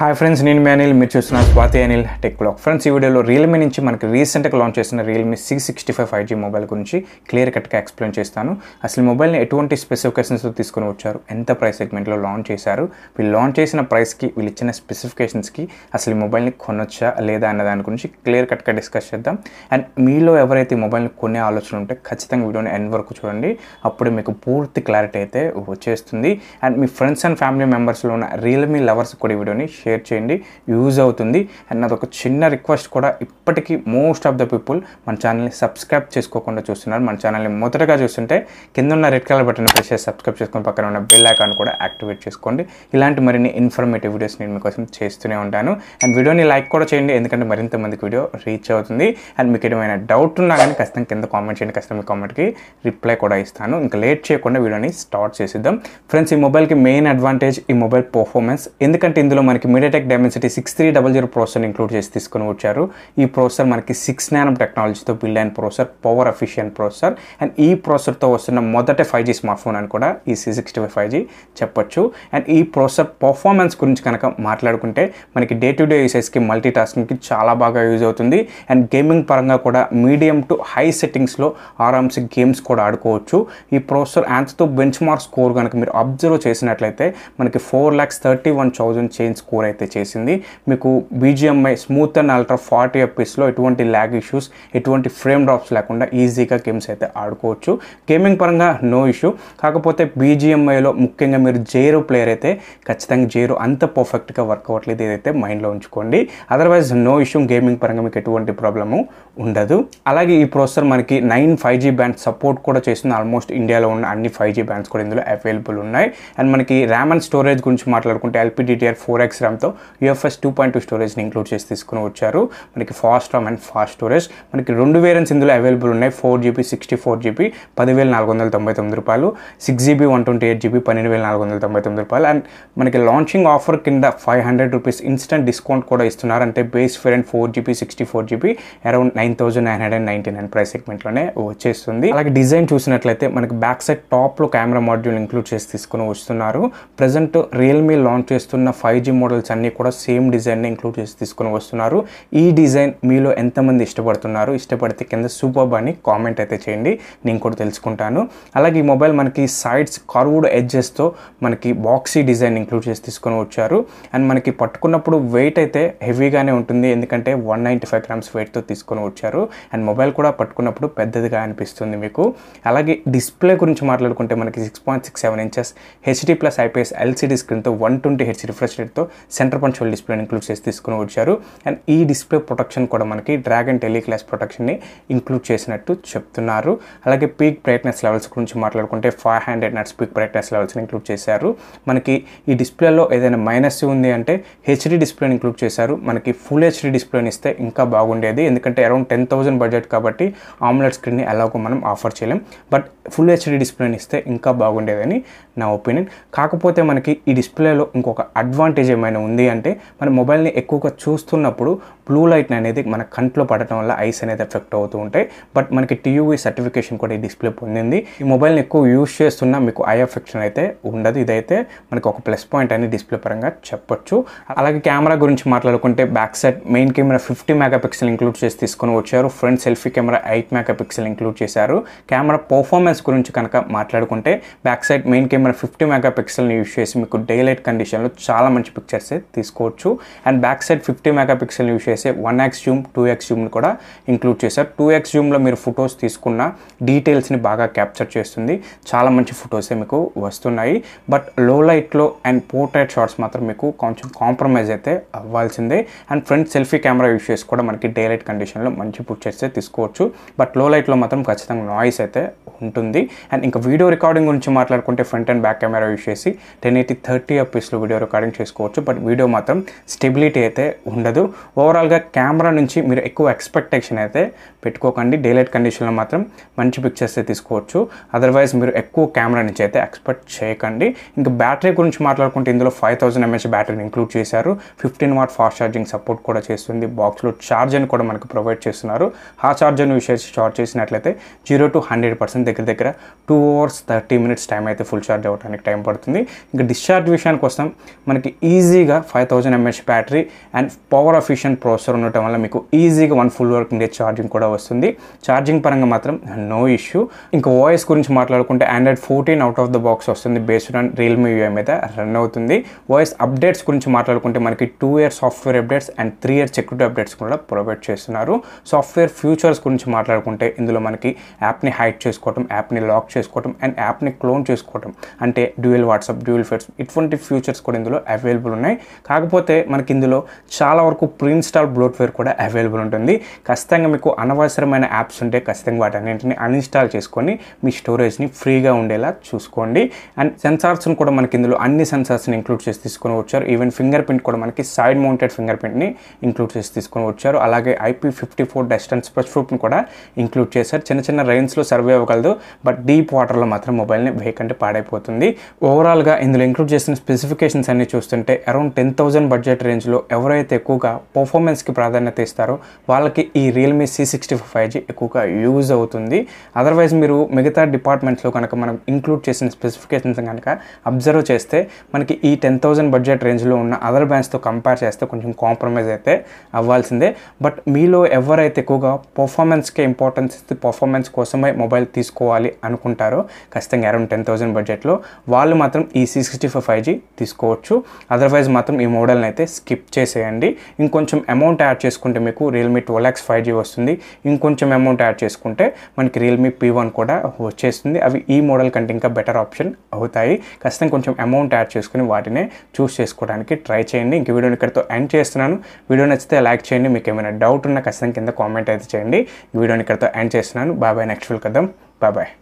hi friends నేను మీ అనిల్ మీరు చూస్తున్న Swathi Anil tech block friends ఈ వీడియోలో రియల్మీ నుంచి మనకి రీసెంట్గా లాంచ్ చేసిన Realme six sixty five five G mobile గురించి క్లియర్ కట్గా ఎక్స్ప్లెయిన్ చేస్తాను అసలు మొబైల్ని ఎటువంటి స్పెసిఫికేషన్స్తో తీసుకొని వచ్చారు ఎంత ప్రైస్ సెగ్మెంట్లో లాంచ్ చేశారు వీళ్ళు లాంచ్ చేసిన ప్రైస్కి వీళ్ళు ఇచ్చిన స్పెసిఫికేషన్స్కి అసలు ఈ మొబైల్ని కొనొచ్చా లేదా అన్న దాని గురించి క్లియర్ కట్గా డిస్కస్ చేద్దాం అండ్ మీలో ఎవరైతే ఈ మొబైల్ని కొనే ఆలోచన ఉంటే ఖచ్చితంగా వీడియోని ఎండ్ వరకు చూడండి అప్పుడు మీకు పూర్తి క్లారిటీ అయితే వచ్చేస్తుంది అండ్ మీ ఫ్రెండ్స్ అండ్ ఫ్యామిలీ మెంబర్స్లో ఉన్న రియల్మీ లవర్స్ కూడా వీడియోని షేర్ షేర్ చేయండి యూజ్ అవుతుంది అండ్ అదొక చిన్న రిక్వెస్ట్ కూడా ఇప్పటికీ మోస్ట్ ఆఫ్ ద పీపుల్ మన ఛానల్ని సబ్స్క్రైబ్ చేసుకోకుండా చూస్తున్నారు మన ఛానల్ని మొదటగా చూస్తుంటే కింద ఉన్న రెడ్ కలర్ బటన్ ప్రెస్ చేసి సబ్స్క్రైబ్ చేసుకుని పక్కన ఉన్న బెల్ ఐకాన్ కూడా యాక్టివేట్ చేసుకోండి ఇలాంటి మరిన్ని ఇన్ఫర్మేటివ్ వీడియోస్ నేను మీకోసం చేస్తూనే ఉంటాను అండ్ వీడియోని లైక్ కూడా చేయండి ఎందుకంటే మరింత మందికి వీడియో రీచ్ అవుతుంది అండ్ మీకు ఏమైనా డౌట్ ఉన్నా కానీ ఖచ్చితంగా కింద కామెంట్ చేయండి మీ కామెంట్కి రిప్లై కూడా ఇస్తాను ఇంకా లేట్ చేయకుండా వీడియోని స్టార్ట్ చేసిద్దాం ఫ్రెండ్స్ ఈ మొబైల్కి మెయిన్ అడ్వాంటేజ్ ఈ మొబైల్ పర్ఫార్మెన్స్ ఎందుకంటే ఇందులో మనకి MediaTek Dimensity six three double zero processor include చేసి తీసుకొని వచ్చారు ఈ ప్రాసెసర్ మనకి సిక్స్ నానమ్ టెక్నాలజీతో బిల్డ్ అయిన processor power efficient processor and ఈ ప్రాసెసర్తో వస్తున్న మొదట ఫైవ్ జీ స్మార్ట్ ఫోన్ అని కూడా ఈ C sixty five five G చెప్పొచ్చు అండ్ ఈ ప్రాసెసర్ పర్ఫార్మెన్స్ గురించి కనుక మాట్లాడుకుంటే మనకి డే టు డే యూసెస్కి మల్టీ టాస్కింగ్కి చాలా బాగా యూజ్ అవుతుంది అండ్ గేమింగ్ పరంగా కూడా మీడియం టు హై సెట్టింగ్స్లో ఆరామ్స్ గేమ్స్ కూడా ఆడుకోవచ్చు ఈ ప్రాసెసర్ యాన్స్తో బెంచ్ మార్క్ స్కోర్ కనుక మీరు అబ్జర్వ్ చేసినట్లయితే మనకి four lakhs thirty one thousand change score అయితే చేసింది మీకు BGMI smooth and ultra forty ఎఫ్పీస్లో ఎటువంటి ల్యాగ్ ఇష్యూస్ ఎటువంటి ఫ్రేమ్ డ్రాప్స్ లేకుండా ఈజీగా గేమ్స్ అయితే ఆడుకోవచ్చు గేమింగ్ పరంగా నో ఇష్యూ కాకపోతే బీజిఎంఐలో ముఖ్యంగా మీరు జేరో ప్లేయర్ అయితే ఖచ్చితంగా జేరో అంత పర్ఫెక్ట్గా వర్క్ అవ్వట్లేదు ఏదైతే మైండ్లో ఉంచుకోండి అదర్వైజ్ నో ఇష్యూ గేమింగ్ పరంగా మీకు ఎటువంటి ప్రాబ్లము ఉండదు అలాగే ఈ ప్రాసెసర్ మనకి nine five G band support కూడా చేస్తుంది ఆల్మోస్ట్ ఇండియాలో ఉన్న అన్ని ఫైవ్ జీ బ్యాండ్స్ కూడా ఇందులో అవైలబుల్ ఉన్నాయి అండ్ మనకి ర్యామ్ అండ్ స్టోరేజ్ గురించి మాట్లాడుకుంటే ఎల్పిడిటిఆర్ ఫోర్ ఎక్స్ ర్యామ్ దాంతో యూఎఫ్ఎస్ టూ పాయింట్ టూ స్టోరేజ్ని ఇంక్లూడ్ చేసి తీసుకుని వచ్చారు మనకి fast RAM and fast storage మనకి రెండు వేరియంట్స్ ఇందులో అవైలబుల్ ఉన్నాయి four GB sixty four GB పదివేల నాలుగు వందల తొంభై తొమ్మిది రూపాయలు six GB one twenty eight GB పన్నెండు వేల నాలుగు వందల తొంభై తొమ్మిది రూపాయలు అండ్ మనకి లాంచింగ్ ఆఫర్ కింద five hundred rupees instant discount కూడా ఇస్తున్నారు అంటే base fare and four GB sixty four GB around nine thousand nine hundred ninety nine price సెగ్మెంట్లోనే వచ్చేస్తుంది అలాగే డిజైన్ చూసినట్లయితే మనకి బ్యాక్ సైడ్ టాప్లో కెమెరా మాడ్యూల్ ఇంక్లూడ్ చేసి తీసుకుని వస్తున్నారు ప్రజెంట్ రియల్మీ లాంచ్ చేస్తున్న ఫైవ్ జీ మోడల్ మోడల్స్ అన్నీ కూడా సేమ్ డిజైన్ని ఇంక్లూడ్ చేసి తీసుకుని వస్తున్నారు ఈ డిజైన్ మీలో ఎంతమంది ఇష్టపడుతున్నారు ఇష్టపడితే కింద సూపర్ అని కామెంట్ అయితే చేయండి నేను కూడా తెలుసుకుంటాను అలాగే ఈ మొబైల్ మనకి సైడ్స్ కర్వ్డ్ ఎడ్జెస్తో మనకి బాక్సీ డిజైన్ ఇంక్లూడ్ చేసి తీసుకొని వచ్చారు అండ్ మనకి పట్టుకున్నప్పుడు వెయిట్ అయితే హెవీగానే ఉంటుంది ఎందుకంటే వన్ నైంటీ ఫైవ్ గ్రామ్స్ వెయిట్తో తీసుకొని వచ్చారు అండ్ మొబైల్ కూడా పట్టుకున్నప్పుడు పెద్దదిగా అనిపిస్తుంది మీకు అలాగే డిస్ప్లే గురించి మాట్లాడుకుంటే మనకి six point six seven inches HD plus IPS LCD స్క్రీన్తో వన్ ట్వంటీ హెచ్ రిఫ్రెష్ రేట్తో సెంటర్ పంచువల్ డిస్ప్లే ఇంక్లూడ్ చేసి తీసుకుని వచ్చారు అండ్ ఈ డిస్ప్లే ప్రొటెక్షన్ కూడా మనకి డ్రాగన్ టెలిక్లాస్ ప్రొటెక్షన్ని ఇంక్లూడ్ చేసినట్టు చెప్తున్నారు అలాగే పీక్ బ్రైట్నెస్ లెవెల్స్ గురించి మాట్లాడుకుంటే five hundred nits peak brightness లెవెల్స్ని ఇంక్లూడ్ చేశారు మనకి ఈ డిస్ప్లేలో ఏదైనా మైనస్ ఉంది అంటే హెచ్డి డిస్ప్లేని ఇంక్లూడ్ చేశారు మనకి ఫుల్ హెచ్డి డిస్ప్లేని ఇస్తే ఇంకా బాగుండేది ఎందుకంటే అరౌండ్ టెన్ థౌసండ్ బడ్జెట్ కాబట్టి ఆమ్లెట్ స్క్రీన్ని ఎలాగో మనం ఆఫర్ చేయలేం బట్ ఫుల్ హెచ్డి డిస్ప్లేని ఇస్తే ఇంకా బాగుండేదని నా ఒపీనియన్ కాకపోతే మనకి ఈ డిస్ప్లేలో ఇంకొక అడ్వాంటేజ్ ఏమైనా ఏదైనా ఉంది అంటే మన మొబైల్ని ఎక్కువగా చూస్తున్నప్పుడు బ్లూ లైట్ అనేది మన కంట్లో పడటం వల్ల ఐస్ అనేది ఎఫెక్ట్ అవుతూ ఉంటాయి బట్ మనకి టీయూవీ సర్టిఫికేషన్ కూడా ఈ డిస్ప్లే పొందింది ఈ మొబైల్ని ఎక్కువ యూజ్ చేస్తున్నా మీకు ఐ ఎఫెక్షన్ అయితే ఉండదు ఇదైతే మనకు ఒక ప్లస్ పాయింట్ అని డిస్ప్లే పరంగా చెప్పొచ్చు అలాగే కెమెరా గురించి మాట్లాడుకుంటే back side main camera fifty megapixel include చేసి తీసుకొని వచ్చారు front selfie camera eight megapixel include చేశారు కెమెరా పర్ఫార్మెన్స్ గురించి కనుక మాట్లాడుకుంటే back side main camera fifty మెగా పిక్సెల్ని యూజ్ చేసి మీకు డే లైట్ కండిషన్లో చాలా మంచి పిక్చర్స్ చేస్తే తీసుకోవచ్చు and back side fifty megapixel use చేసే one X zoom two X జూమ్ని కూడా ఇంక్లూడ్ చేశారు టూ ఎక్స్ జూమ్లో మీరు ఫొటోస్ తీసుకున్న డీటెయిల్స్ని బాగా క్యాప్చర్ చేస్తుంది చాలా మంచి ఫొటోసే మీకు వస్తున్నాయి బట్ లో లైట్లో అండ్ పోర్ట్రేట్ షాట్స్ మాత్రం మీకు కొంచెం కాంప్రమైజ్ అయితే అవ్వాల్సిందే and front selfie camera use చేసి కూడా మనకి డే లైట్ కండిషన్లో మంచి పుట్ చేస్తే తీసుకోవచ్చు బట్ లో లైట్లో మాత్రం ఖచ్చితంగా నాయిస్ అయితే ఉంటుంది అండ్ ఇంకా వీడియో రికార్డింగ్ గురించి మాట్లాడుకుంటే front and back camera use చేసి టెన్ ఎయిటీ థర్టీ ఎఫ్పీస్లో వీడియో రికార్డింగ్ చేసుకోవచ్చు బట్ వీడియో మాత్రం స్టెబిలిటీ అయితే ఉండదు ఓవరాల్గా కెమెరా నుంచి మీరు ఎక్కువ ఎక్స్పెక్టేషన్ అయితే పెట్టుకోకండి డేలైట్ కండిషన్లో మాత్రం మంచి పిక్చర్స్ తీసుకోవచ్చు అదర్వైజ్ మీరు ఎక్కువ కెమెరా నుంచి అయితే ఎక్స్పెక్ట్ చేయకండి ఇంకా బ్యాటరీ గురించి మాట్లాడుకుంటే ఇందులో ఫైవ్ థౌసండ్ ఎంహెచ్ బ్యాటరీని ఇంక్లూడ్ చేశారు fifteen watt fast charging support కూడా చేస్తుంది బాక్స్లో ఛార్జర్ని కూడా మనకు ప్రొవైడ్ చేస్తున్నారు ఆ ఛార్జర్ని విషయం చార్జ్ చేసినట్లయితే జీరో టు హండ్రెడ్ పర్సెంట్ దగ్గర దగ్గర two hours thirty minutes time అయితే ఫుల్ ఛార్జ్ అవ్వడానికి టైం పడుతుంది ఇంకా డిశ్చార్జ్ విషయానికి కోసం మనకి ఈజీగా ఈజీగా five thousand MH battery and power efficient processor ఉండటం వల్ల మీకు ఈజీగా one full working day charging కూడా వస్తుంది ఛార్జింగ్ పరంగా మాత్రం నో ఇష్యూ ఇంకా ఓఎస్ గురించి మాట్లాడుకుంటే Android fourteen out of the box వస్తుంది బేస్డ్ ఆన్ రియల్మీ యూఐ మీద రన్ అవుతుంది ఓఎస్ అప్డేట్స్ గురించి మాట్లాడుకుంటే మనకి two year software updates and three year security updates కూడా ప్రొవైడ్ చేస్తున్నారు సాఫ్ట్వేర్ ఫ్యూచర్స్ గురించి మాట్లాడుకుంటే ఇందులో మనకి యాప్ని హైట్ చేసుకోవటం యాప్ని లాక్ చేసుకోవటం అండ్ యాప్ని క్లోన్ చేసుకోవటం అంటే డ్యూయల్ వాట్సాప్ డ్యూయల్ ఫేస్ ఇటువంటి ఫ్యూచర్స్ కూడా ఇందులో అవైలబుల్ ఉన్నాయి కాకపోతే మనకి ఇందులో చాలా వరకు ప్రీ ఇన్స్టాల్ బ్లోట్వేర్ కూడా అవైలబుల్ ఉంటుంది ఖచ్చితంగా మీకు అనవసరమైన యాప్స్ ఉంటే ఖచ్చితంగా వాటి అన్నింటిని అన్ఇన్స్టాల్ చేసుకొని మీ స్టోరేజ్ని ఫ్రీగా ఉండేలా చూసుకోండి అండ్ సెన్సార్స్ని కూడా మనకి ఇందులో అన్ని సెన్సార్స్ని ఇంక్లూడ్ చేసి తీసుకొని వచ్చారు ఈవెన్ ఫింగర్ ప్రింట్ కూడా మనకి సైడ్ మౌంటెడ్ ఫింగర్ ప్రింట్ని ఇంక్లూడ్ చేసి తీసుకొని వచ్చారు అలాగే ఐపీ ఫిఫ్టీ ఫోర్ డిస్టెన్స్ ప్రూఫ్ని కూడా ఇంక్లూడ్ చేశారు చిన్న చిన్న రైన్స్లో సర్వే అవ్వగలదు బట్ డీప్ వాటర్లో మాత్రం మొబైల్ని వేయకంటే పాడైపోతుంది ఓవరాల్గా ఇందులో ఇంక్లూడ్ చేసిన స్పెసిఫికేషన్స్ అన్ని చూస్తుంటే అరౌండ్ టెన్ థౌజండ్ బడ్జెట్ రేంజ్లో ఎవరైతే ఎక్కువగా పర్ఫార్మెన్స్కి ప్రాధాన్యత ఇస్తారో వాళ్ళకి ఈ Realme C sixty five five G ఎక్కువగా యూజ్ అవుతుంది అదర్వైజ్ మీరు మిగతా డిపార్ట్మెంట్స్లో కనుక మనం ఇంక్లూడ్ చేసిన స్పెసిఫికేషన్స్ కనుక అబ్జర్వ్ చేస్తే మనకి ఈ టెన్ థౌజండ్ బడ్జెట్ రేంజ్లో ఉన్న అదర్ బ్యాండ్స్తో కంపేర్ చేస్తే కొంచెం కాంప్రమైజ్ అయితే అవ్వాల్సిందే బట్ మీలో ఎవరైతే ఎక్కువగా పర్ఫార్మెన్స్కే ఇంపార్టెన్స్ ఇస్తే పర్ఫార్మెన్స్ కోసమే మొబైల్ తీసుకోవాలి అనుకుంటారో ఖచ్చితంగా అరౌండ్ టెన్ థౌజండ్ బడ్జెట్లో వాళ్ళు మాత్రం ఈ C sixty five five G తీసుకోవచ్చు అదర్వైజ్ మాత్రం ఈ మోడల్ని అయితే స్కిప్ చేసేయండి ఇంకొంచెం అమౌంట్ యాడ్ చేసుకుంటే మీకు రియల్మీ టూ ల్యాక్స్ ఫైవ్ జీ వస్తుంది ఇంకొంచెం అమౌంట్ యాడ్ చేసుకుంటే మనకి రియల్మీ పీ వన్ కూడా వచ్చేస్తుంది అవి ఈ మోడల్ కంటే ఇంకా బెటర్ ఆప్షన్ అవుతాయి ఖచ్చితంగా కొంచెం అమౌంట్ యాడ్ చేసుకుని వాటినే చూస్ చేసుకోవడానికి ట్రై చేయండి ఇంక వీడియోని ఇక్కడితో ఎండ్ చేస్తున్నాను వీడియో నచ్చితే లైక్ చేయండి మీకు ఏమైనా డౌట్ ఉన్నా ఖచ్చితంగా కింద కామెంట్ అయితే చేయండి వీడియోని ఇక్కడితో ఎండ్ చేస్తున్నాను బాబాయ్ నెక్స్ట్ వీల్ కదా బాబాయ్